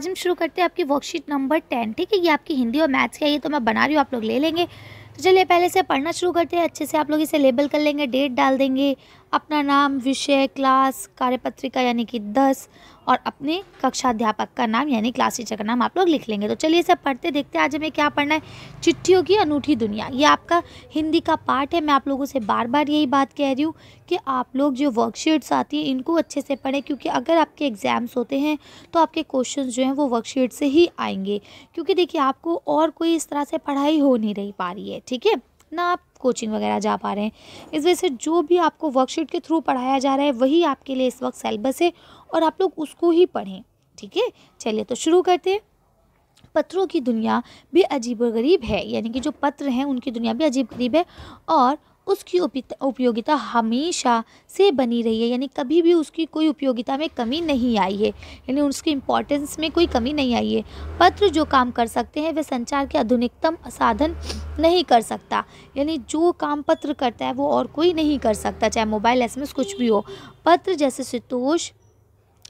आज हम शुरू करते हैं आपकी वर्कशीट नंबर टेन ठीक है ये आपकी हिंदी और मैथ्स का ये तो मैं बना रही हूँ आप लोग ले लेंगे तो चलिए पहले से पढ़ना शुरू करते हैं अच्छे से आप लोग इसे लेबल कर लेंगे डेट डाल देंगे अपना नाम विषय क्लास कार्यपत्रिका यानी कि दस और अपने कक्षा अध्यापक का नाम यानी क्लास टीचर का नाम आप लोग लिख लेंगे तो चलिए सब पढ़ते देखते आज हमें क्या पढ़ना है चिट्ठियों की अनूठी दुनिया ये आपका हिंदी का पार्ट है मैं आप लोगों से बार बार यही बात कह रही हूँ कि आप लोग जो वर्कशीट्स आती हैं इनको अच्छे से पढ़ें क्योंकि अगर आपके एग्ज़ाम्स होते हैं तो आपके क्वेश्चन जो हैं वो वर्कशीट से ही आएंगे क्योंकि देखिए आपको और कोई इस तरह से पढ़ाई हो नहीं रही पा रही है ठीक है ना आप कोचिंग वगैरह जा पा रहे हैं इस वजह से जो भी आपको वर्कशीट के थ्रू पढ़ाया जा रहा है वही आपके लिए इस वक्त सेलेबस है और आप लोग उसको ही पढ़ें ठीक है चलिए तो शुरू करते हैं पत्रों की दुनिया भी अजीब और गरीब है यानी कि जो पत्र हैं उनकी दुनिया भी अजीब गरीब है और उसकी उपयोगिता हमेशा से बनी रही है यानी कभी भी उसकी कोई उपयोगिता में कमी नहीं आई है यानी उसकी इम्पोर्टेंस में कोई कमी नहीं आई है पत्र जो काम कर सकते हैं वह संचार के आधुनिकतम साधन नहीं कर सकता यानी जो काम पत्र करता है वो और कोई नहीं कर सकता चाहे मोबाइल एस कुछ भी हो पत्र जैसे संतोष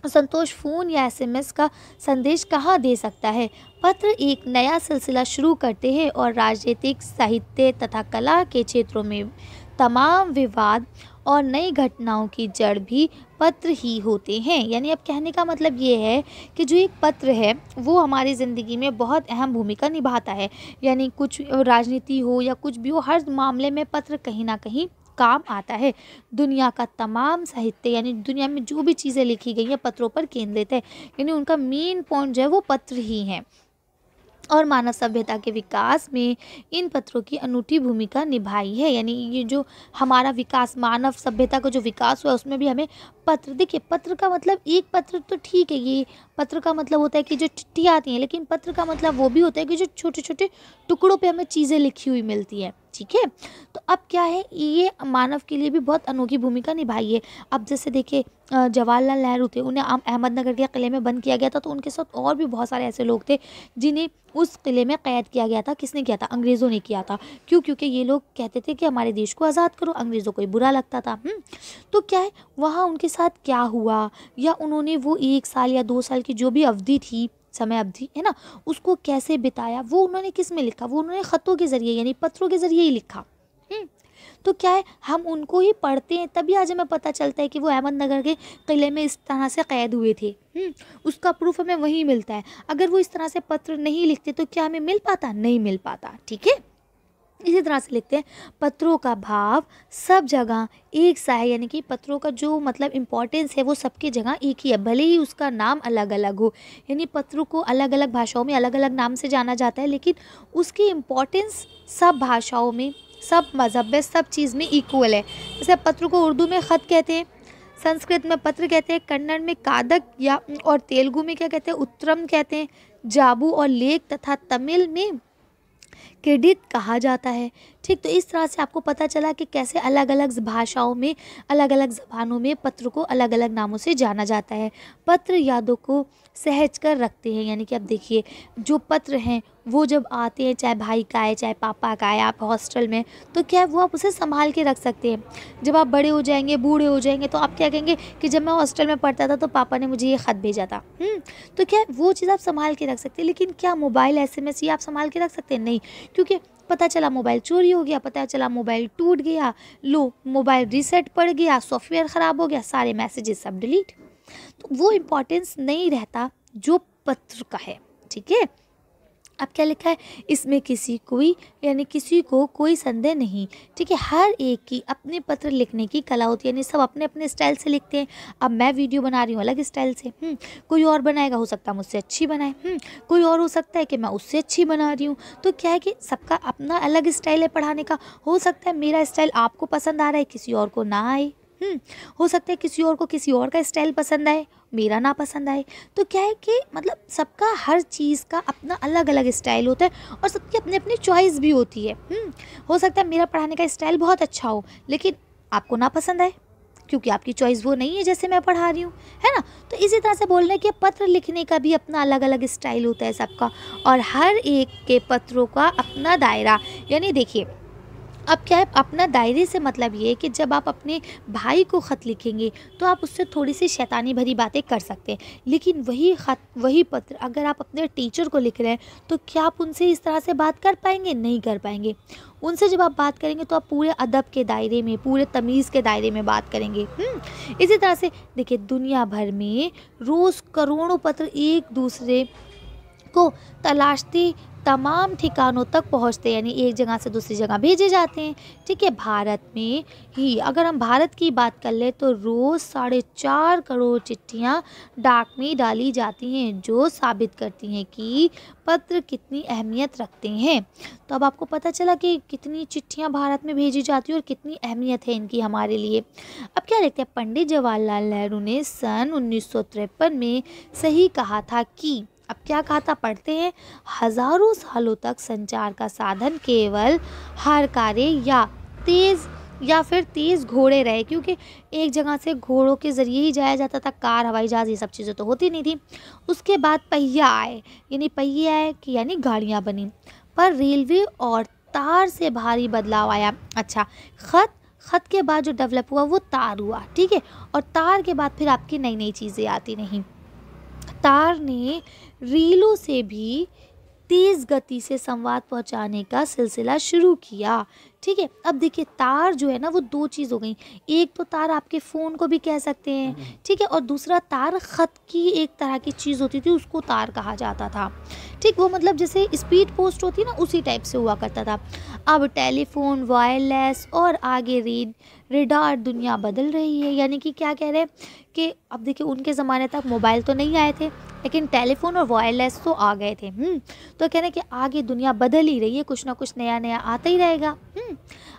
संतोष फ़ोन या एसएमएस का संदेश कहाँ दे सकता है पत्र एक नया सिलसिला शुरू करते हैं और राजनीतिक साहित्य तथा कला के क्षेत्रों में तमाम विवाद और नई घटनाओं की जड़ भी पत्र ही होते हैं यानी अब कहने का मतलब ये है कि जो एक पत्र है वो हमारी ज़िंदगी में बहुत अहम भूमिका निभाता है यानी कुछ राजनीति हो या कुछ भी हो हर मामले में पत्र कहीं ना कहीं काम आता है दुनिया का तमाम साहित्य यानी दुनिया में जो भी चीज़ें लिखी गई हैं पत्रों पर केंद्रित है यानी उनका मेन पॉइंट जो है वो पत्र ही हैं और मानव सभ्यता के विकास में इन पत्रों की अनूठी भूमिका निभाई है यानी ये जो हमारा विकास मानव सभ्यता का जो विकास हुआ उसमें भी हमें पत्र देखिए पत्र का मतलब एक पत्र तो ठीक है ये पत्र का मतलब होता है कि जो चिट्ठी आती हैं लेकिन पत्र का मतलब वो भी होता है कि जो छोटे छोटे टुकड़ों पर हमें चीज़ें लिखी हुई मिलती हैं ठीक है तो अब क्या है ये मानव के लिए भी बहुत अनोखी भूमिका निभाई है अब जैसे देखिए जवाहरलाल नेहरू थे उन्हें अहमदनगर के किले में बंद किया गया था तो उनके साथ और भी बहुत सारे ऐसे लोग थे जिन्हें उस किले में कैद किया गया था किसने किया था अंग्रेज़ों ने किया था क्यों क्योंकि ये लोग कहते थे कि हमारे देश को आज़ाद करो अंग्रेज़ों को बुरा लगता था हुँ? हम्म, तो क्या है वहाँ उनके साथ क्या हुआ या उन्होंने वो एक साल या दो साल की जो भी अवधि थी समय अवधि है ना उसको कैसे बिताया वो उन्होंने किस में लिखा वो उन्होंने ख़तों के ज़रिए यानी पत्रों के ज़रिए ही लिखा हम्म, तो क्या है हम उनको ही पढ़ते हैं तभी आज हमें पता चलता है कि वो अहमदनगर के किले में इस तरह से कैद हुए थे हम्म, उसका प्रूफ हमें वहीं मिलता है अगर वो इस तरह से पत्र नहीं लिखते तो क्या हमें मिल पाता नहीं मिल पाता ठीक है इसी तरह से लिखते हैं पत्रों का भाव सब जगह एक सा है यानी कि पत्रों का जो मतलब इम्पोर्टेंस है वो सबकी जगह एक ही है भले ही उसका नाम अलग अलग हो यानी पत्रों को अलग अलग भाषाओं में अलग अलग नाम से जाना जाता है लेकिन उसकी इम्पोर्टेंस सब भाषाओं में सब मज़हब में सब चीज़ में इक्वल है जैसे पत्र को उर्दू में ख़त कहते हैं संस्कृत में पत्र कहते हैं कन्नड़ में कादक या और तेलुगु में क्या कहते हैं उत्तरम कहते हैं जाबू और लेख तथा तमिल में क्रेडिट कहा जाता है ठीक तो इस तरह से आपको पता चला कि कैसे अलग अलग भाषाओं में अलग अलग जबानों में पत्र को अलग अलग नामों से जाना जाता है पत्र यादों को सहज कर रखते हैं यानी कि आप देखिए जो पत्र हैं वो जब आते हैं चाहे भाई का है चाहे पापा का है आप हॉस्टल में तो क्या है वो आप उसे संभाल के रख सकते हैं जब आप बड़े हो जाएंगे बूढ़े हो जाएंगे तो आप क्या कहेंगे कि जब मैं हॉस्टल में पढ़ता था तो पापा ने मुझे ये ख़त भेजा था हम्म, तो क्या वो चीज़ आप संभाल के रख सकते हैं लेकिन क्या मोबाइल एस एम ये आप संभाल के रख सकते हैं नहीं क्योंकि पता चला मोबाइल चोरी हो गया पता चला मोबाइल टूट गया लो मोबाइल रीसेट पड़ गया सॉफ्टवेयर ख़राब हो गया सारे मैसेजेस सब डिलीट तो वो इम्पोर्टेंस नहीं रहता जो पत्र का है ठीक है अब क्या लिखा है इसमें किसी कोई यानी किसी को कोई संदेह नहीं ठीक है हर एक की अपने पत्र लिखने की कला होती है यानी सब अपने अपने स्टाइल से लिखते हैं अब मैं वीडियो बना रही हूँ अलग स्टाइल से हम्म, कोई और बनाएगा हो सकता है मुझसे अच्छी बनाए हम्म, कोई और हो सकता है कि मैं उससे अच्छी बना रही हूँ तो क्या है कि सबका अपना अलग स्टाइल है पढ़ाने का हो सकता है मेरा स्टाइल आपको पसंद आ रहा है किसी और को ना आए हम्म, हो सकता है किसी और को किसी और का स्टाइल पसंद आए मेरा ना पसंद आए तो क्या है कि मतलब सबका हर चीज़ का अपना अलग अलग स्टाइल होता है और सबकी अपनी अपनी चॉइस भी होती है हम्म, हो सकता है मेरा पढ़ाने का स्टाइल बहुत अच्छा हो लेकिन आपको ना पसंद आए क्योंकि आपकी चॉइस वो नहीं है जैसे मैं पढ़ा रही हूँ है ना तो इसी तरह से बोल हैं कि पत्र लिखने का भी अपना अलग अलग स्टाइल होता है सबका और हर एक के पत्रों का अपना दायरा यानी देखिए अब क्या है अपना दायरे से मतलब ये है कि जब आप अपने भाई को ख़त लिखेंगे तो आप उससे थोड़ी सी शैतानी भरी बातें कर सकते हैं लेकिन वही ख़त वही पत्र अगर आप अपने टीचर को लिख रहे हैं तो क्या आप उनसे इस तरह से बात कर पाएंगे नहीं कर पाएंगे उनसे जब आप बात करेंगे तो आप पूरे अदब के दायरे में पूरे तमीज़ के दायरे में बात करेंगे हम्म, इसी तरह से देखिए दुनिया भर में रोज़ करोड़ों पत्र एक दूसरे को तलाशती तमाम ठिकानों तक पहुंचते यानी एक जगह से दूसरी जगह भेजे जाते हैं ठीक है भारत में ही अगर हम भारत की बात कर ले तो रोज़ साढ़े चार करोड़ चिट्ठियां डाक में डाली जाती हैं जो साबित करती हैं कि पत्र कितनी अहमियत रखते हैं तो अब आपको पता चला कि कितनी चिट्ठियां भारत में भेजी जाती हैं और कितनी अहमियत है इनकी हमारे लिए अब क्या देखते हैं पंडित जवाहरलाल नेहरू ने सन उन्नीस में सही कहा था कि अब क्या कहा था पढ़ते हैं हजारों सालों तक संचार का साधन केवल हर कार्य या तेज़ या फिर तेज़ घोड़े रहे क्योंकि एक जगह से घोड़ों के ज़रिए ही जाया जाता था कार हवाई जहाज़ ये सब चीज़ें तो होती नहीं थी उसके बाद पहिया आए यानी पहिए आए कि यानी गाड़ियाँ बनी पर रेलवे और तार से भारी बदलाव आया अच्छा ख़त ख़त के बाद जो डेवलप हुआ वो तार हुआ ठीक है और तार के बाद फिर आपकी नई नई चीज़ें आती नहीं तार ने रीलों से भी तेज़ गति से संवाद पहुंचाने का सिलसिला शुरू किया ठीक है अब देखिए तार जो है ना वो दो चीज़ हो गई एक तो तार आपके फ़ोन को भी कह सकते हैं हम्म। ठीक है और दूसरा तार ख़त की एक तरह की चीज़ होती थी उसको तार कहा जाता था ठीक वो मतलब जैसे स्पीड पोस्ट होती ना उसी टाइप से हुआ करता था अब टेलीफोन वायरलेस और आगे रेड रेडार दुनिया बदल रही है यानी कि क्या कह रहे हैं कि अब देखिए उनके ज़माने तक मोबाइल तो नहीं आए थे लेकिन टेलीफोन और वायरलेस तो आ गए थे हम्म, तो कह रहे हैं कि आगे दुनिया बदल ही रही है कुछ ना कुछ नया नया आता ही रहेगा हम्म,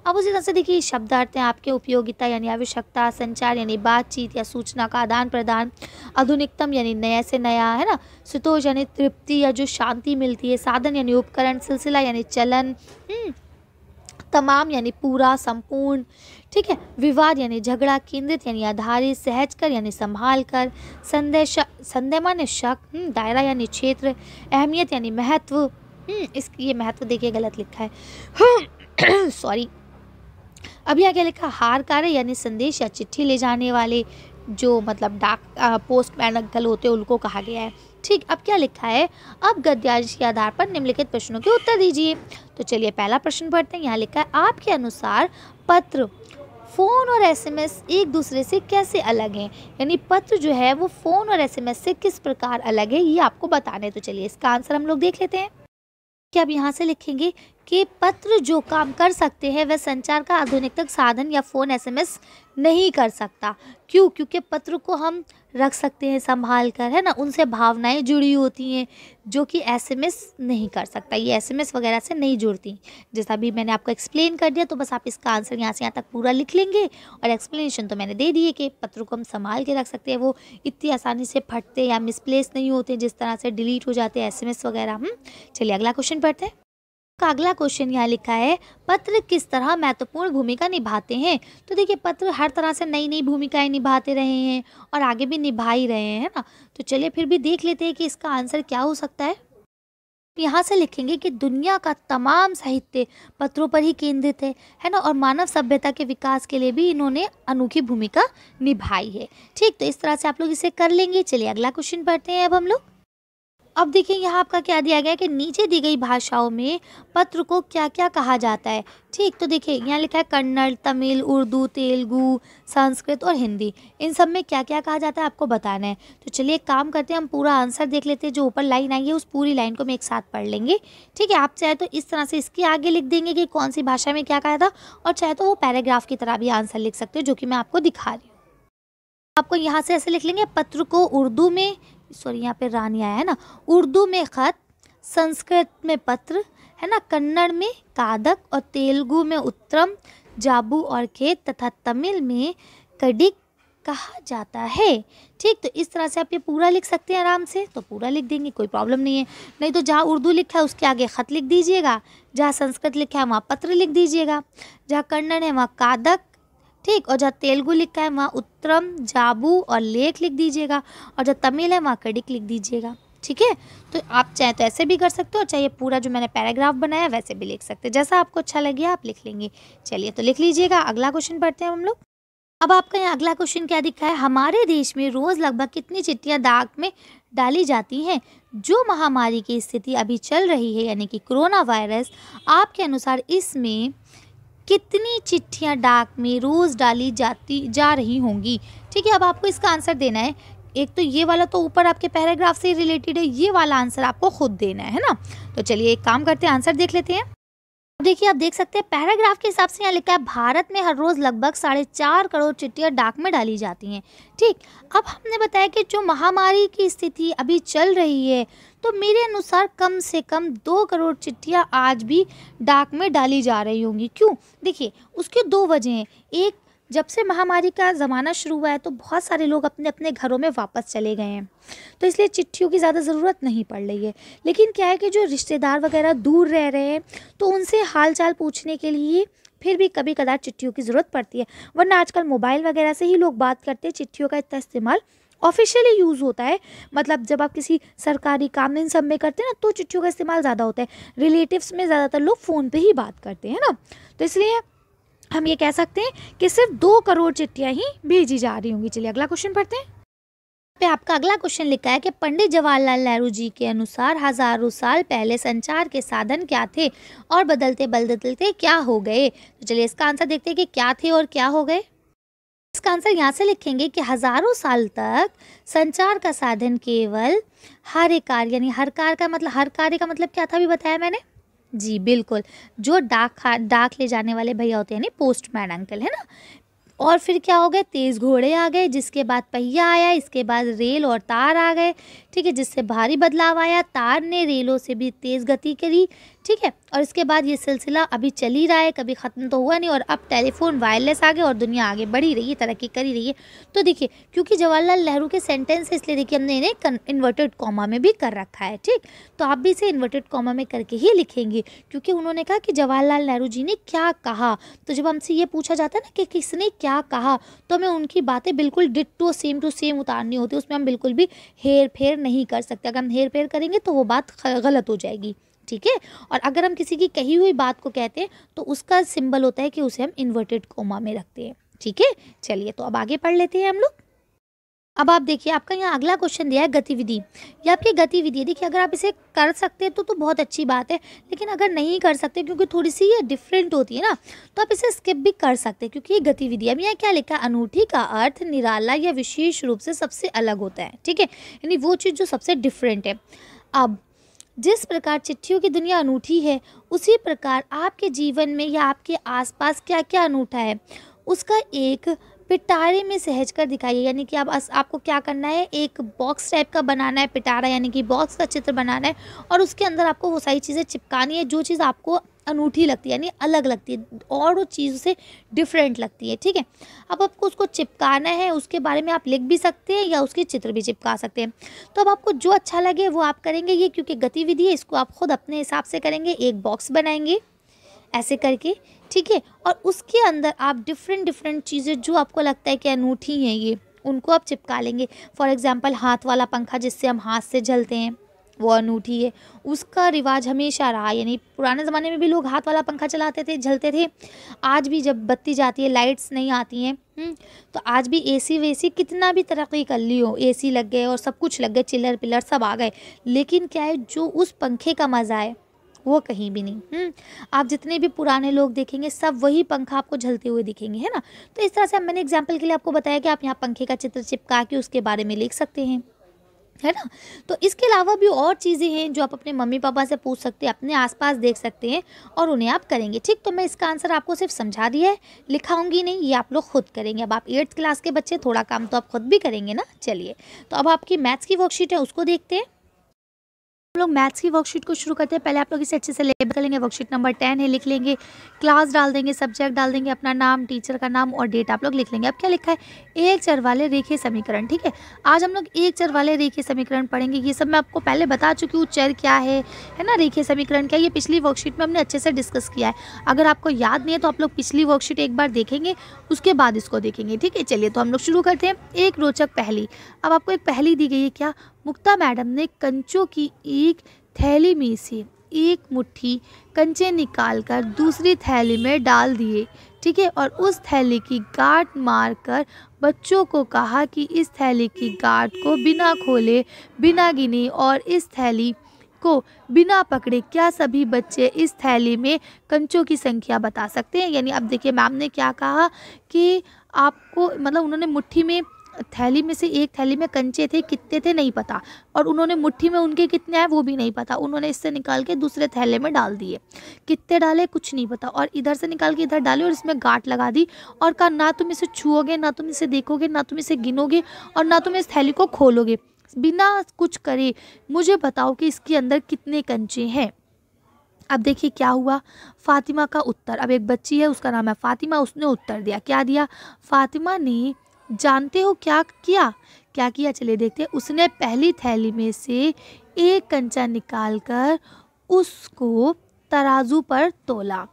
अब उसी तरह से देखिए शब्दार्थ हैं आपके उपयोगिता यानी आवश्यकता संचार यानी बातचीत या सूचना का आदान प्रदान आधुनिकतम यानी नया से नया है ना सुतोष यानी तृप्ति या जो शांति मिलती है साधन यानी उपकरण सिलसिला यानी चलन हम्म, तमाम यानी पूरा संपूर्ण ठीक है विवाद यानी झगड़ा केंद्रित यानी आधारित सहज कर यानी संभाल कर संदेश संदेह मान्य शक हम्म, दायरा यानी क्षेत्र अहमियत यानी महत्व हम्म, इसकी ये महत्व देखिए गलत लिखा है सॉरी अब यह क्या लिखा हार कार्य यानी संदेश या चिट्ठी ले जाने वाले जो मतलब डाक पोस्टमैन अंकल होते हैं उनको कहा गया है ठीक अब क्या लिखा है अब गद्यांश के आधार पर निम्नलिखित प्रश्नों के उत्तर दीजिए तो चलिए पहला प्रश्न पढ़ते हैं यहाँ लिखा है आपके अनुसार पत्र फ़ोन और एसएमएस एक दूसरे से कैसे अलग हैं यानी पत्र जो है वो फ़ोन और एसएमएस से किस प्रकार अलग है ये आपको बताने तो चलिए इसका आंसर हम लोग देख लेते हैं क्या अब यहाँ से लिखेंगे कि पत्र जो काम कर सकते हैं वह संचार का तक साधन या फ़ोन एसएमएस नहीं कर सकता क्यों क्योंकि पत्र को हम रख सकते हैं संभाल कर है ना उनसे भावनाएं जुड़ी होती हैं जो कि एसएमएस नहीं कर सकता ये एसएमएस वगैरह से नहीं जुड़ती जैसा भी मैंने आपको एक्सप्लेन कर दिया तो बस आप इसका आंसर यहाँ से यहाँ तक पूरा लिख लेंगे और एक्सप्लेनेशन तो मैंने दे दी है कि पत्र को हम संभाल के रख सकते हैं वो इतनी आसानी से फटते या मिसप्लेस नहीं होते जिस तरह से डिलीट हो जाते हैं एस वगैरह हम हम्म, चलिए अगला क्वेश्चन पढ़ते हैं का अगला क्वेश्चन यहाँ लिखा है पत्र किस तरह महत्वपूर्ण भूमिका निभाते हैं तो देखिए पत्र हर तरह से नई नई भूमिकाएं निभाते रहे हैं और आगे भी निभा ही रहे हैं ना तो चलिए फिर भी देख लेते हैं कि इसका आंसर क्या हो सकता है यहाँ से लिखेंगे कि दुनिया का तमाम साहित्य पत्रों पर ही केंद्रित है है ना और मानव सभ्यता के विकास के लिए भी इन्होंने अनोखी भूमिका निभाई है ठीक तो इस तरह से आप लोग इसे कर लेंगे चलिए अगला क्वेश्चन पढ़ते हैं अब हम लोग अब देखिए यहाँ आपका क्या दिया गया है कि नीचे दी गई भाषाओं में पत्र को क्या क्या कहा जाता है ठीक तो देखिए यहाँ लिखा है कन्नड़ तमिल उर्दू तेलुगु संस्कृत और हिंदी इन सब में क्या क्या कहा जाता है आपको बताना है तो चलिए एक काम करते हैं हम पूरा आंसर देख लेते हैं जो ऊपर लाइन आई है उस पूरी लाइन को हम एक साथ पढ़ लेंगे ठीक है आप चाहे तो इस तरह से इसके आगे लिख देंगे कि कौन सी भाषा में क्या कहा था और चाहे तो वो पैराग्राफ की तरह भी आंसर लिख सकते हो जो कि मैं आपको दिखा रही हूँ आपको यहाँ से ऐसे लिख लेंगे पत्र को उर्दू में सॉरी यहाँ पे रानी आया है ना उर्दू में ख़त संस्कृत में पत्र है ना कन्नड़ में कादक और तेलुगु में उत्तरम जाबू और खेत तथा तमिल में कडिक कहा जाता है ठीक तो इस तरह से आप ये पूरा लिख सकते हैं आराम से तो पूरा लिख देंगे कोई प्रॉब्लम नहीं है नहीं तो जहाँ उर्दू लिखा है उसके आगे ख़त लिख दीजिएगा जहाँ संस्कृत लिखा है वहाँ पत्र लिख दीजिएगा जहाँ कन्नड़ है वहाँ कादक ठीक और जहाँ तेलुगु लिखा है वहाँ उत्तरम जाबू और लेख लिख दीजिएगा और जहाँ तमिल है वहाँ कडिक लिख दीजिएगा ठीक है तो आप चाहे तो ऐसे भी कर सकते हो चाहे पूरा जो मैंने पैराग्राफ बनाया वैसे भी लिख सकते हो जैसा आपको अच्छा लगे आप लिख लेंगे चलिए तो लिख लीजिएगा अगला क्वेश्चन पढ़ते हैं हम लोग अब आपका यहाँ अगला क्वेश्चन क्या दिखा है हमारे देश में रोज़ लगभग कितनी चिट्ठियाँ डाक में डाली जाती हैं जो महामारी की स्थिति अभी चल रही है यानी कि कोरोना वायरस आपके अनुसार इसमें कितनी चिट्ठियाँ डाक में रोज़ डाली जाती जा रही होंगी ठीक है अब आपको इसका आंसर देना है एक तो ये वाला तो ऊपर आपके पैराग्राफ से रिलेटेड है ये वाला आंसर आपको खुद देना है ना तो चलिए एक काम करते हैं आंसर देख लेते हैं देखिए आप देख सकते हैं पैराग्राफ के हिसाब से यहाँ लिखा है भारत में हर रोज़ लगभग साढ़े चार करोड़ चिट्ठियां डाक में डाली जाती हैं ठीक अब हमने बताया कि जो महामारी की स्थिति अभी चल रही है तो मेरे अनुसार कम से कम दो करोड़ चिट्ठियां आज भी डाक में डाली जा रही होंगी क्यों देखिए उसके दो वजह हैं एक जब से महामारी का ज़माना शुरू हुआ है तो बहुत सारे लोग अपने अपने घरों में वापस चले गए हैं तो इसलिए चिट्ठियों की ज़्यादा ज़रूरत नहीं पड़ रही है लेकिन क्या है कि जो रिश्तेदार वगैरह दूर रह रहे हैं तो उनसे हाल चाल पूछने के लिए फिर भी कभी कदार चिट्ठियों की ज़रूरत पड़ती है वरना आजकल मोबाइल वगैरह से ही लोग बात करते हैं चिट्ठियों का इतना इस्तेमाल ऑफिशियली यूज़ होता है मतलब जब आप किसी सरकारी काम इन सब में करते हैं ना तो चिट्ठियों का इस्तेमाल ज़्यादा होता है रिलेटिव्स में ज़्यादातर लोग फ़ोन पे ही बात करते हैं ना तो इसलिए हम ये कह सकते हैं कि सिर्फ दो करोड़ चिट्ठियाँ ही भेजी जा रही होंगी चलिए अगला क्वेश्चन पढ़ते हैं पे आपका अगला क्वेश्चन लिखा है कि पंडित जवाहरलाल नेहरू जी के अनुसार हजारों साल पहले संचार के साधन क्या थे और बदलते बदलते क्या हो गए तो चलिए इसका आंसर देखते हैं कि क्या थे और क्या हो गए इसका आंसर यहाँ से लिखेंगे कि हजारों साल तक संचार का साधन केवल हर एक कार्य यानी हर कार्य का मतलब हर कार्य का मतलब क्या था भी बताया मैंने जी बिल्कुल जो डाक डाक ले जाने वाले भैया होते हैं ना पोस्टमैन अंकल है ना और फिर क्या हो गया तेज़ घोड़े आ गए जिसके बाद पहिया आया इसके बाद रेल और तार आ गए ठीक है जिससे भारी बदलाव आया तार ने रेलों से भी तेज़ गति करी ठीक है और इसके बाद ये सिलसिला अभी चल ही रहा है कभी ख़त्म तो हुआ नहीं और अब टेलीफोन वायरलेस आ गए और दुनिया आगे बढ़ी रही है तरक्की करी रही है तो देखिए क्योंकि जवाहरलाल नेहरू के सेंटेंस है इसलिए देखिए हमने इन्हें इन्वर्टेड कॉमा में भी कर रखा है ठीक तो आप भी इसे इन्वर्टेड कॉमा में करके ही लिखेंगे क्योंकि उन्होंने कहा कि जवाहरलाल नेहरू जी ने क्या कहा तो जब हमसे ये पूछा जाता है ना कि किसने क्या कहा तो हमें उनकी बातें बिल्कुल ditto same to same उतारनी होती है उसमें हम बिल्कुल भी हेर फेर नहीं कर सकते अगर हम हेर फेर करेंगे तो वो बात गलत हो जाएगी ठीक है और अगर हम किसी की कही हुई बात को कहते हैं तो उसका सिंबल होता है कि उसे हम इन्वर्टेड कोमा में रखते हैं ठीक है चलिए तो अब आगे पढ़ लेते हैं हम लोग अब आप देखिए आपका यहाँ अगला क्वेश्चन दिया है गतिविधि ये आपकी गतिविधि है देखिए अगर आप इसे कर सकते हैं तो तो बहुत अच्छी बात है लेकिन अगर नहीं कर सकते क्योंकि थोड़ी सी ये डिफरेंट होती है ना तो आप इसे स्किप भी कर सकते हैं क्योंकि ये गतिविधि अब यहाँ क्या लिखा है अनूठी का अर्थ निराला या विशेष रूप से सबसे अलग होता है ठीक है यानी वो चीज़ जो सबसे डिफरेंट है अब जिस प्रकार चिट्ठियों की दुनिया अनूठी है उसी प्रकार आपके जीवन में या आपके आसपास क्या क्या अनूठा है उसका एक पिटारे में सहज कर दिखाइए यानी कि आप आपको क्या करना है एक बॉक्स टाइप का बनाना है पिटारा यानी कि बॉक्स का चित्र बनाना है और उसके अंदर आपको वो सारी चीज़ें चिपकानी है जो चीज़ आपको अनूठी लगती है यानी अलग लगती है और वो चीज़ से डिफरेंट लगती है ठीक है अब आपको उसको चिपकाना है उसके बारे में आप लिख भी सकते हैं या उसके चित्र भी चिपका सकते हैं तो अब आपको जो अच्छा लगे वो आप करेंगे ये क्योंकि गतिविधि है इसको आप खुद अपने हिसाब से करेंगे एक बॉक्स बनाएंगे ऐसे करके ठीक है और उसके अंदर आप डिफरेंट डिफरेंट चीज़ें जो आपको लगता है कि अनूठी हैं ये उनको आप चिपका लेंगे फॉर एग्ज़ाम्पल हाथ वाला पंखा जिससे हम हाथ से जलते हैं वो अनूठी है उसका रिवाज हमेशा रहा यानी पुराने ज़माने में भी लोग हाथ वाला पंखा चलाते थे झलते थे आज भी जब बत्ती जाती है लाइट्स नहीं आती हैं हम्म, तो आज भी एसी वेसी कितना भी तरक्की कर ली हो एसी लग गए और सब कुछ लग गए चिल्लर पिलर सब आ गए लेकिन क्या है जो उस पंखे का मज़ा है वो कहीं भी नहीं हम्म। आप जितने भी पुराने लोग देखेंगे सब वही पंखा आपको झलते हुए दिखेंगे है ना तो इस तरह से मैंने एग्जाम्पल के लिए आपको बताया कि आप यहाँ पंखे का चित्र चिपका के उसके बारे में लिख सकते हैं है ना तो इसके अलावा भी और चीज़ें हैं जो आप अपने मम्मी पापा से पूछ सकते हैं अपने आसपास देख सकते हैं और उन्हें आप करेंगे ठीक तो मैं इसका आंसर आपको सिर्फ समझा दिया है लिखाऊंगी नहीं ये आप लोग खुद करेंगे अब आप एट्थ क्लास के बच्चे थोड़ा काम तो आप खुद भी करेंगे ना चलिए तो अब आपकी मैथ्स की वर्कशीट है उसको देखते हैं हम लोग मैथ्स की वर्कशीट को शुरू करते हैं पहले आप लोग इसे अच्छे से लेबल करेंगे वर्कशीट नंबर टेन है लिख लेंगे क्लास डाल देंगे सब्जेक्ट डाल देंगे अपना नाम टीचर का नाम और डेट आप लोग लिख लेंगे अब क्या लिखा है एक चर वाले रेखे समीकरण ठीक है आज हम लोग एक चर वाले रेखे समीकरण पढ़ेंगे ये सब मैं आपको पहले बता चुकी हूँ चर क्या है है ना रेखे समीकरण क्या ये पिछली वर्कशीट में हमने अच्छे से डिस्कस किया है अगर आपको याद नहीं है तो आप लोग पिछली वर्कशीट एक बार देखेंगे उसके बाद इसको देखेंगे ठीक है चलिए तो हम लोग शुरू करते हैं एक रोचक पहली अब आपको एक पहली दी गई है क्या मुक्ता मैडम ने कंचों की एक थैली में से एक मुट्ठी कंचे निकालकर दूसरी थैली में डाल दिए ठीक है और उस थैली की गांठ मारकर बच्चों को कहा कि इस थैली की गांठ को बिना खोले बिना गिने और इस थैली को बिना पकड़े क्या सभी बच्चे इस थैली में कंचों की संख्या बता सकते हैं यानी अब देखिए मैम ने क्या कहा कि आपको मतलब उन्होंने मुट्ठी में थैली में से एक थैली में कंचे थे कितने थे नहीं पता और उन्होंने मुट्ठी में उनके कितने आए वो भी नहीं पता उन्होंने इससे निकाल के दूसरे थैले में डाल दिए कितने डाले कुछ नहीं पता और इधर से निकाल के इधर डाले और इसमें गांठ लगा दी और कहा ना तुम इसे छुओगे ना तुम इसे देखोगे ना तुम इसे गिनोगे और ना तुम इस थैली को खोलोगे बिना कुछ करे मुझे बताओ कि इसके अंदर कितने कंचे हैं अब देखिए क्या हुआ फातिमा का उत्तर अब एक बच्ची है उसका नाम है फातिमा उसने उत्तर दिया क्या दिया फातिमा ने जानते हो क्या किया क्या किया चलिए देखते हैं उसने पहली थैली में से एक कंचा निकालकर उसको तराजू पर तोला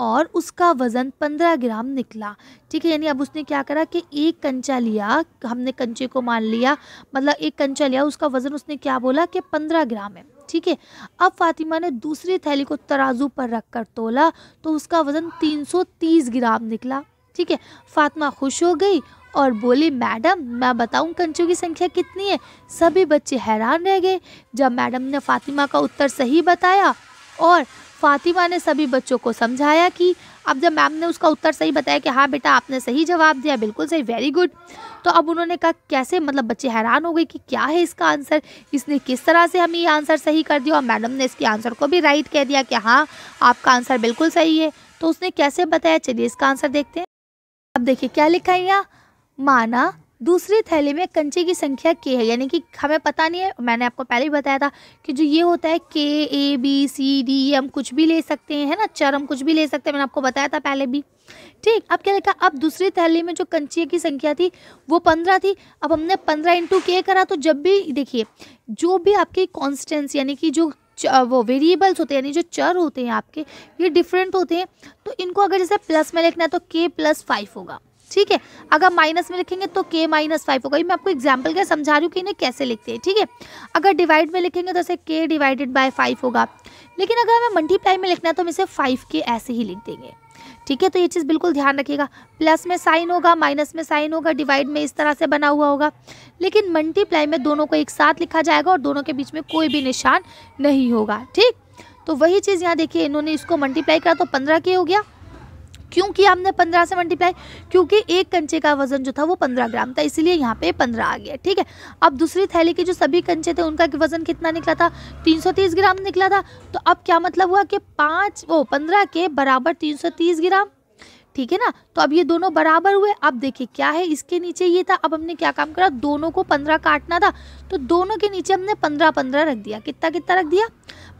और उसका वज़न पंद्रह ग्राम निकला ठीक है यानी अब उसने क्या करा कि एक कंचा लिया हमने कंचे को मान लिया मतलब एक कंचा लिया उसका वज़न उसने क्या बोला कि पंद्रह ग्राम है ठीक है अब फातिमा ने दूसरी थैली को तराजू पर रख कर तोला तो उसका वज़न तीन सौ तीस ग्राम निकला ठीक है फातिमा खुश हो गई और बोली मैडम मैं बताऊं कंचों की संख्या कितनी है सभी बच्चे हैरान रह गए जब मैडम ने फातिमा का उत्तर सही बताया और फातिमा ने सभी बच्चों को समझाया कि अब जब मैम ने उसका उत्तर सही बताया कि हाँ बेटा आपने सही जवाब दिया बिल्कुल सही वेरी गुड तो अब उन्होंने कहा कैसे मतलब बच्चे हैरान हो गए कि क्या है इसका आंसर इसने किस तरह से हमें ये आंसर सही कर दिया और मैडम ने इसके आंसर को भी राइट कह दिया कि हाँ आपका आंसर बिल्कुल सही है तो उसने कैसे बताया चलिए इसका आंसर देखते हैं अब देखिए क्या लिखा है यहाँ माना दूसरे थैले में कंचे की संख्या के है यानी कि हमें पता नहीं है मैंने आपको पहले ही बताया था कि जो ये होता है के ए बी सी डी हम कुछ भी ले सकते हैं है ना चर हम कुछ भी ले सकते हैं मैंने आपको बताया था पहले भी ठीक अब क्या लिखा अब दूसरे थैले में जो कंचे की संख्या थी वो पंद्रह थी अब हमने पंद्रह इंटू के करा तो जब भी देखिए जो भी आपकी कॉन्स्टेंस यानी कि जो वो वेरिएबल्स होते हैं यानी जो चर होते हैं आपके ये डिफरेंट होते हैं तो इनको अगर जैसे प्लस में लिखना है तो के प्लस फाइव होगा ठीक है अगर माइनस में लिखेंगे तो के माइनस फाइव होगा ये मैं आपको एग्जाम्पल क्या समझा रही हूँ कि इन्हें कैसे लिखते हैं ठीक है अगर डिवाइड में लिखेंगे तो ऐसे के डिवाइडेड बाय फाइव होगा लेकिन अगर हमें मल्टीप्लाई में लिखना है तो हम इसे फाइव के ऐसे ही लिख देंगे ठीक है तो ये चीज़ बिल्कुल ध्यान रखिएगा प्लस में साइन होगा माइनस में साइन होगा डिवाइड में इस तरह से बना हुआ होगा लेकिन मल्टीप्लाई में दोनों को एक साथ लिखा जाएगा और दोनों के बीच में कोई भी निशान नहीं होगा ठीक तो वही चीज़ यहाँ देखिए इन्होंने इसको मल्टीप्लाई करा तो पंद्रह के हो गया क्यों किया हमने पंद्रह से मल्टीप्लाई क्योंकि एक कंचे का वजन जो था वो पंद्रह ग्राम था इसलिए यहाँ पे पंद्रह आ गया ठीक है अब दूसरी थैली के जो सभी कंचे थे उनका वजन कितना निकला था तीन सौ तीस ग्राम निकला था तो अब क्या मतलब हुआ कि पाँच वो पंद्रह के बराबर तीन सौ तीस ग्राम ठीक है ना तो अब ये दोनों बराबर हुए अब देखिए क्या है इसके नीचे ये था अब हमने क्या काम करा दोनों को पंद्रह काटना था तो दोनों के नीचे हमने पंद्रह पंद्रह रख दिया कितना कितना रख दिया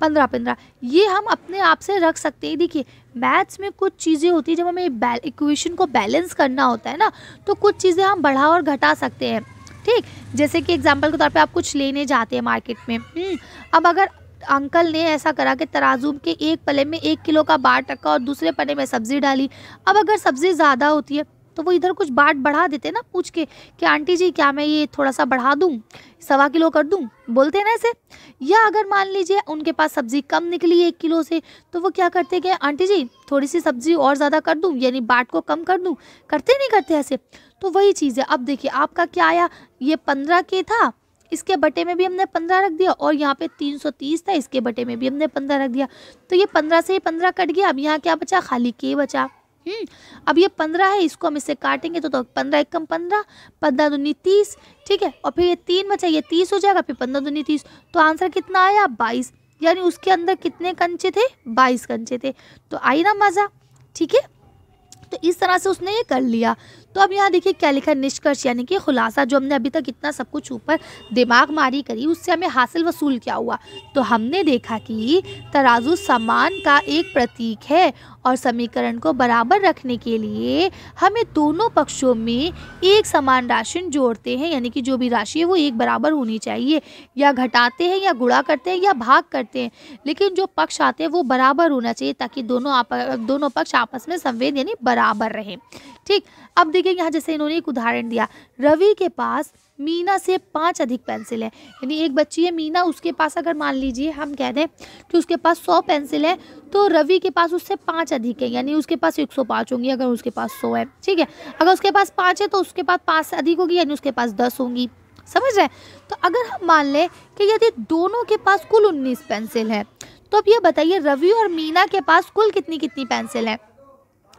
पंद्रह पंद्रह ये हम अपने आप से रख सकते हैं देखिए मैथ्स में कुछ चीज़ें होती है जब हमें इक्वेशन को बैलेंस करना होता है ना तो कुछ चीज़ें हम बढ़ा और घटा सकते हैं ठीक जैसे कि एग्जाम्पल के तौर पे आप कुछ लेने जाते हैं मार्केट में हम्म, अब अगर अंकल ने ऐसा करा कि तराजू के एक पले में एक किलो का बाट रखा और दूसरे पले में सब्ज़ी डाली अब अगर सब्ज़ी ज़्यादा होती है तो वो इधर कुछ बाट बढ़ा देते ना पूछ के कि आंटी जी क्या मैं ये थोड़ा सा बढ़ा दूँ सवा किलो कर दूँ बोलते हैं ना ऐसे या अगर मान लीजिए उनके पास सब्ज़ी कम निकली एक किलो से तो वो क्या करते कि आंटी जी थोड़ी सी सब्ज़ी और ज़्यादा कर दूँ यानी बाट को कम कर दूँ करते नहीं करते ऐसे तो वही चीज़ है अब देखिए आपका क्या आया ये पंद्रह के था इसके बटे में भी हमने पंद्रह रख दिया और यहाँ पे तीन सौ तीस था इसके बटे में भी हमने पंद्रह रख दिया तो ये पंद्रह से ही पंद्रह कट गया अब यहाँ क्या बचा खाली के बचा हम्म, अब ये पंद्रह है इसको हम इससे काटेंगे तो, तो पंद्रह एक कम पंद्रह पंद्रह दूनी तीस ठीक है और फिर ये तीन बचा ये तीस हो जाएगा फिर पंद्रह दूनी तीस तो आंसर कितना आया बाईस यानी उसके अंदर कितने कंचे थे बाईस कंचे थे तो आई ना मज़ा ठीक है तो इस तरह से उसने ये कर लिया तो अब यहाँ देखिए क्या लिखा निष्कर्ष यानी कि खुलासा जो हमने अभी तक इतना सब कुछ ऊपर दिमाग मारी करी उससे हमें हासिल वसूल क्या हुआ तो हमने देखा कि तराजू समान का एक प्रतीक है और समीकरण को बराबर रखने के लिए हमें दोनों पक्षों में एक समान राशि जोड़ते हैं यानी कि जो भी राशि है वो एक बराबर होनी चाहिए या घटाते हैं या गुड़ा करते हैं या भाग करते हैं लेकिन जो पक्ष आते हैं वो बराबर होना चाहिए ताकि दोनों आप दोनों पक्ष आपस में संवेद यानी बराबर रहें ठीक अब देखिए यहाँ जैसे इन्होंने एक उदाहरण दिया रवि के पास मीना से पाँच अधिक पेंसिल है यानी एक बच्ची है मीना उसके पास अगर मान लीजिए हम कह दें कि उसके पास सौ पेंसिल है तो रवि के पास उससे पाँच अधिक है यानी उसके पास एक सौ पाँच होंगी अगर उसके पास सौ है ठीक है अगर उसके पास पाँच है तो उसके पास पाँच से अधिक होगी यानी उसके पास दस होंगी समझ रहे तो अगर हम मान लें कि यदि दोनों के पास कुल उन्नीस पेंसिल है तो अब ये बताइए रवि और मीना के पास कुल कितनी कितनी पेंसिल है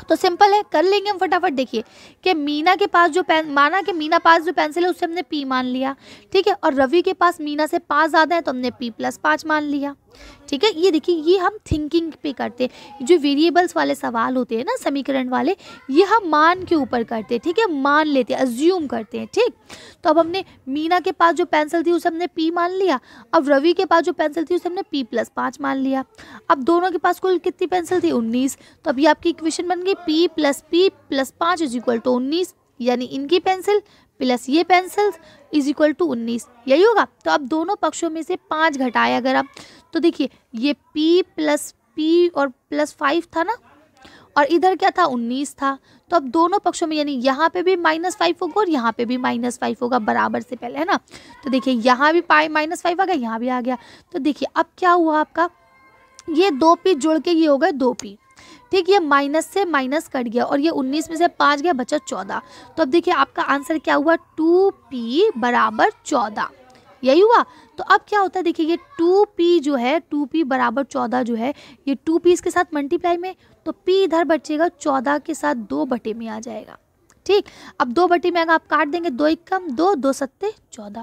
तो सिंपल है कर लेंगे हम फटाफट देखिए कि मीना के पास जो पेन माना कि मीना पास जो पेंसिल है उससे हमने पी मान लिया ठीक है और रवि के पास मीना से पाँच ज़्यादा है तो हमने पी प्लस पाँच मान लिया ठीक है ये देखिए ये हम थिंकिंग पे करते हैं जो वेरिएबल्स वाले सवाल होते हैं ना समीकरण वाले ये हम मान के ऊपर करते हैं ठीक है मान लेते हैं अज्यूम करते हैं ठीक तो अब हमने मीना के पास जो पेंसिल थी उसे हमने पी मान लिया अब रवि के पास जो पेंसिल थी उसे हमने पी प्लस पाँच मान लिया अब दोनों के पास कुल कितनी पेंसिल थी उन्नीस तो अभी आपकी इक्वेशन बन गई पी प्लस पी प्लस पाँच यानी इनकी पेंसिल प्लस ये पेंसिल्स इज इक्वल टू उन्नीस यही होगा तो अब दोनों पक्षों में से पाँच घटाए अगर आप तो देखिए ये पी प्लस पी और प्लस फाइव था ना और इधर क्या था उन्नीस था तो अब दोनों पक्षों में यानी यहाँ पे भी माइनस फाइव होगा और यहाँ पे भी माइनस फाइव होगा बराबर से पहले है ना तो देखिए यहाँ भी पाई माइनस फाइव आ गया यहाँ भी आ गया तो देखिए अब क्या हुआ आपका ये दो पी जुड़ के ये हो गए दो पी ठीक ये माइनस से माइनस कट गया और ये उन्नीस में से पाँच गया बचा चौदह तो अब देखिए आपका आंसर क्या हुआ टू पी बराबर चौदह यही हुआ तो अब क्या होता है देखिए ये टू पी जो है टू पी बराबर चौदह जो है ये टू पी इसके साथ मल्टीप्लाई में तो पी इधर बचेगा चौदह के साथ दो बटे में आ जाएगा ठीक अब दो बटी में अगर आप काट देंगे दो इक्कम दो दो सत्ते चौदह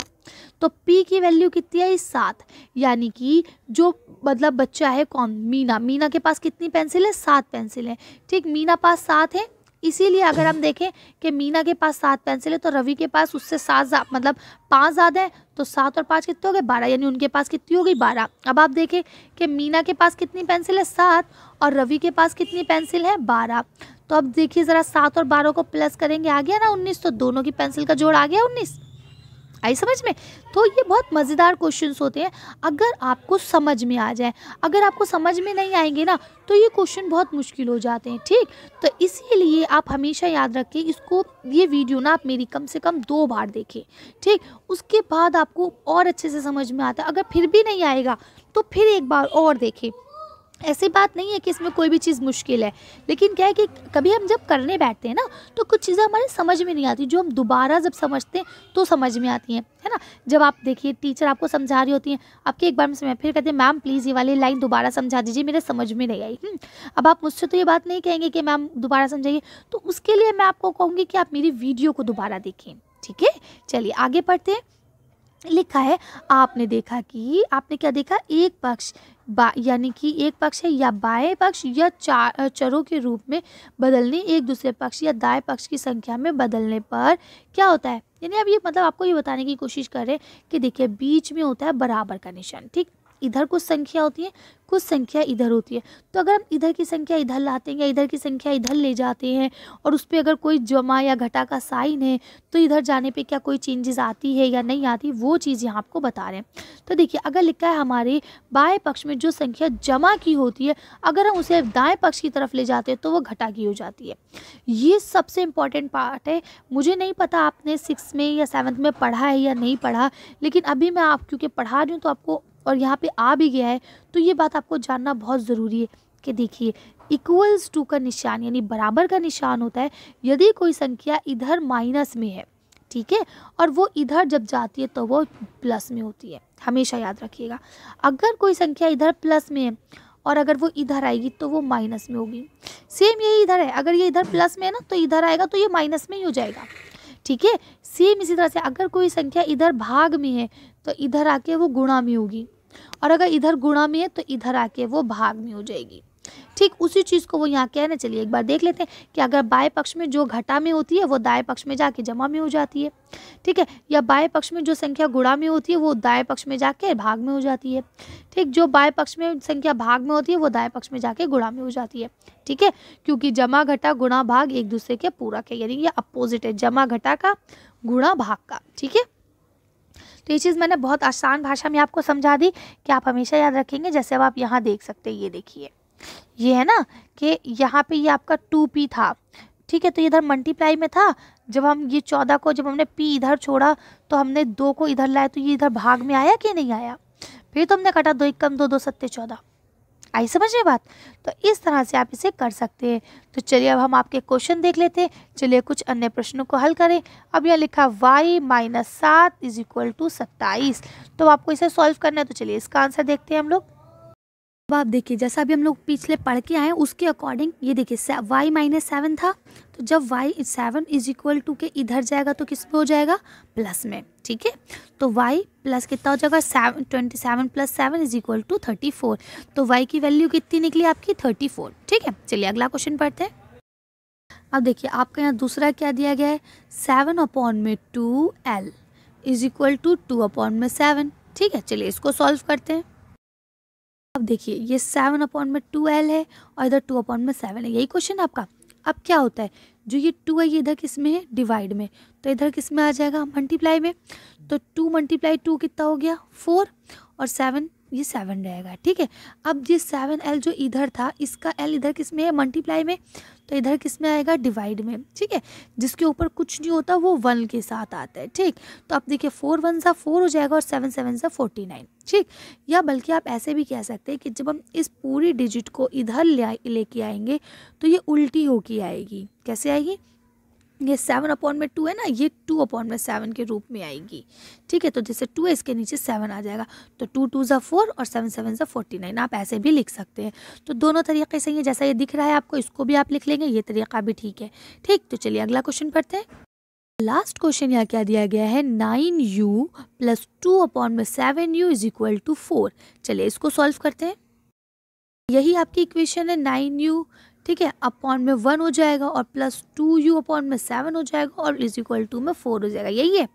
तो पी की वैल्यू कितनी आई सात यानी कि जो मतलब बच्चा है कौन मीना मीना के पास कितनी पेंसिल है सात पेंसिल है ठीक मीना पास सात है इसीलिए अगर हम देखें कि मीना के पास सात पेंसिल है तो रवि के पास उससे सात मतलब पाँच ज़्यादा है तो सात और पाँच कितने हो गए बारह यानी उनके पास कितनी हो गई बारह अब आप देखें कि मीना के पास कितनी पेंसिल है सात और रवि के पास कितनी पेंसिल है बारह तो अब देखिए ज़रा सात और बारह को प्लस करेंगे आ गया ना उन्नीस तो दोनों की पेंसिल का जोड़ आ गया उन्नीस आई समझ में तो ये बहुत मज़ेदार क्वेश्चन होते हैं अगर आपको समझ में आ जाए अगर आपको समझ में नहीं आएंगे ना तो ये क्वेश्चन बहुत मुश्किल हो जाते हैं ठीक तो इसीलिए आप हमेशा याद रखें इसको ये वीडियो ना आप मेरी कम से कम दो बार देखें ठीक उसके बाद आपको और अच्छे से समझ में आता है अगर फिर भी नहीं आएगा तो फिर एक बार और देखें ऐसी बात नहीं है कि इसमें कोई भी चीज़ मुश्किल है लेकिन क्या है कि कभी हम जब करने बैठते हैं ना तो कुछ चीज़ें हमारे समझ में नहीं आती जो हम दोबारा जब समझते हैं तो समझ में आती हैं है ना जब आप देखिए टीचर आपको समझा रही होती हैं आपके एक बार में समय फिर कहते हैं मैम प्लीज़ ये वाली लाइन दोबारा समझा दीजिए मेरे समझ में नहीं आई हम्म, अब आप मुझसे तो ये बात नहीं कहेंगे कि मैम दोबारा समझाइए तो उसके लिए मैं आपको कहूँगी कि आप मेरी वीडियो को दोबारा देखें ठीक है चलिए आगे पढ़ते हैं लिखा है आपने देखा कि आपने क्या देखा एक पक्ष यानी कि एक पक्ष है या बाएं पक्ष या चार चरों के रूप में बदलने एक दूसरे पक्ष या दाएं पक्ष की संख्या में बदलने पर क्या होता है यानी अब ये मतलब आपको ये बताने की कोशिश कर रहे हैं कि देखिए बीच में होता है बराबर का निशान ठीक इधर कुछ संख्या होती है कुछ संख्या इधर होती है तो अगर हम इधर की संख्या इधर लाते हैं या इधर की संख्या इधर ले जाते हैं और उस पर अगर कोई जमा या घटा का साइन है तो इधर जाने पे क्या कोई चेंजेस आती है या नहीं आती वो चीज़ यहाँ आपको बता रहे हैं तो देखिए अगर लिखा है हमारे बाएँ पक्ष में जो संख्या जमा की होती है अगर हम उसे दाएँ पक्ष की तरफ ले जाते हैं तो वो घटा की हो जाती है ये सबसे इम्पॉर्टेंट पार्ट है मुझे नहीं पता आपने सिक्स में या सेवन्थ में पढ़ा है या नहीं पढ़ा लेकिन अभी मैं आप क्योंकि पढ़ा रही हूँ तो आपको और यहाँ पे आ भी गया है तो ये बात आपको जानना बहुत ज़रूरी है कि देखिए इक्वल्स टू का निशान यानी बराबर का निशान होता है यदि कोई संख्या इधर माइनस में है ठीक है और वो इधर जब जाती है तो वो प्लस में होती है हमेशा याद रखिएगा अगर कोई संख्या इधर प्लस में है और अगर वो इधर आएगी तो वो माइनस में होगी सेम यही इधर है अगर ये इधर प्लस में है ना तो इधर आएगा तो ये माइनस में ही हो जाएगा ठीक है सेम इसी तरह से अगर कोई संख्या इधर भाग में है तो इधर आके वो गुणा में होगी और अगर इधर गुणा में है तो इधर आके वो भाग में हो जाएगी ठीक उसी चीज़ को वो यहाँ कहने चलिए एक बार देख लेते हैं कि अगर बाएं पक्ष में जो घटा में होती है वो दाएं पक्ष में जाके जमा में हो जाती है ठीक है या बाएं पक्ष में जो संख्या गुणा में होती है वो दाएं पक्ष में जाके भाग में हो जाती है ठीक जो बाएं पक्ष में संख्या भाग में होती है वो दाएं पक्ष में जाके गुणा में हो जाती है ठीक है क्योंकि जमा घटा गुणा भाग एक दूसरे के पूरक है यानी यह अपोजिट है जमा घटा का गुणा भाग का ठीक है तो ये चीज़ मैंने बहुत आसान भाषा में आपको समझा दी कि आप हमेशा याद रखेंगे जैसे अब आप यहाँ देख सकते हैं ये देखिए ये है ना कि यहाँ पे ये आपका टू पी था ठीक है तो इधर मल्टीप्लाई में था जब हम ये चौदह को जब हमने पी इधर छोड़ा तो हमने दो को इधर लाया तो ये इधर भाग में आया कि नहीं आया फिर तो हमने कटा दो एक कम दो दो सत्ते चौदह आई समझ रहे बात तो इस तरह से आप इसे कर सकते हैं तो चलिए अब हम आपके क्वेश्चन देख लेते हैं चलिए कुछ अन्य प्रश्नों को हल करें अब यहाँ लिखा वाई माइनस सात इज इक्वल टू सत्ताईस तो आपको इसे सॉल्व करना है तो चलिए इसका आंसर देखते हैं हम लोग अब आप देखिए जैसा अभी हम लोग पिछले पढ़ के आए उसके अकॉर्डिंग ये देखिए वाई माइनस सेवन था तो जब Y seven is equal to के इधर जाएगा तो किस में हो जाएगा प्लस में ठीक है तो वाई प्लस कितना हो जाएगा seven twenty seven plus seven is equal to thirty four तो वाई की वैल्यू कितनी निकली आपकी थर्टी फोर ठीक है चलिए अगला क्वेश्चन पढ़ते हैं अब देखिए आपका यहाँ दूसरा क्या दिया गया है सेवन अपॉन में two L is equal to two upon में सेवन ठीक है चलिए इसको सॉल्व करते हैं अब देखिए ये सेवन अपॉन में टू एल है और इधर टू अपॉन में सेवन है यही क्वेश्चन आपका अब क्या होता है जो ये टू है ये इधर किस में है डिवाइड में तो इधर किस में आ जाएगा मल्टीप्लाई में तो टू मल्टीप्लाई टू कितना हो गया फोर और सेवन ये सेवन रहेगा ठीक है अब ये सेवन एल जो इधर था इसका एल इधर किस में है मल्टीप्लाई में तो इधर किस में आएगा डिवाइड में ठीक है जिसके ऊपर कुछ नहीं होता वो वन के साथ आता है ठीक तो आप देखिए फोर वन सा फोर हो जाएगा और सेवन सेवन सा फोर्टी नाइन ठीक या बल्कि आप ऐसे भी कह सकते हैं कि जब हम इस पूरी डिजिट को इधर ले लेके आएंगे तो ये उल्टी होके आएगी कैसे आएगी ये सेवन अपॉन में टू है ना ये टू अपॉन में सेवन के रूप में आएगी ठीक है तो जैसे टू है इसके नीचे सेवन आ जाएगा तो टू टू ज़ा फोर और सेवन सेवन ज़ा फोर्टी नाइन आप ऐसे भी लिख सकते हैं तो दोनों तरीके सही है जैसा ये दिख रहा है आपको इसको भी आप लिख लेंगे ये तरीका भी ठीक है ठीक तो चलिए अगला क्वेश्चन पढ़ते हैं लास्ट क्वेश्चन यहाँ क्या दिया गया है nine U plus two upon में seven U is equal to four चलिए इसको सॉल्व करते हैं यही आपकी इक्वेशन है नाइन यू ठीक है अपॉन में वन हो जाएगा और प्लस टू यू अपॉन में सेवन हो जाएगा और इज इक्वल टू में फोर हो जाएगा यही है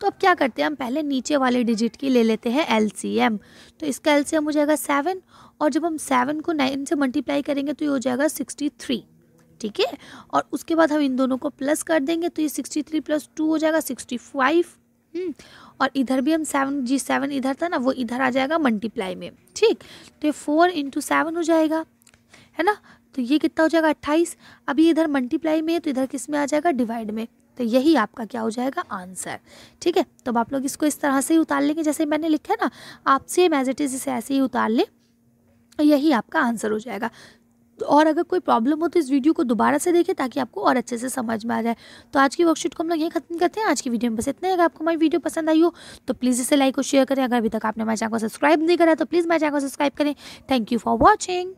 तो अब क्या करते हैं हम पहले नीचे वाले डिजिट की ले लेते हैं एल तो इसका एल हो जाएगा सेवन और जब हम सेवन को नाइन से मल्टीप्लाई करेंगे तो ये हो जाएगा सिक्सटी थ्री ठीक है और उसके बाद हम इन दोनों को प्लस कर देंगे तो ये सिक्सटी थ्री प्लस टू हो जाएगा सिक्सटी हम्म। फाइव और इधर भी हम सेवन जी सेवन इधर था ना वो इधर आ जाएगा मल्टीप्लाई में ठीक तो ये फोर इंटू सेवन हो जाएगा है ना तो ये कितना हो जाएगा अट्ठाईस अभी इधर मल्टीप्लाई में है तो इधर किस में आ जाएगा डिवाइड में तो यही आपका क्या हो जाएगा आंसर ठीक है तो आप लोग इसको इस तरह से ही उतार लेंगे जैसे मैंने लिखा है ना आप सेम एज इट इज़ इसे ऐसे ही उतार लें यही आपका आंसर हो जाएगा तो और अगर कोई प्रॉब्लम हो तो इस वीडियो को दोबारा से देखें ताकि आपको और अच्छे से समझ में आ जाए तो आज की वर्कशीट को हम लोग यहीं खत्म करते हैं आज की वीडियो में बस इतना ही अगर आपको हमारी वीडियो पसंद आई हो तो प्लीज़ इसे लाइक और शेयर करें अगर अभी तक आपने हमारे चैनल को सब्सक्राइब नहीं करा तो प्लीज़ मेरे चैनल को सब्सक्राइब करें थैंक यू फॉर वॉचिंग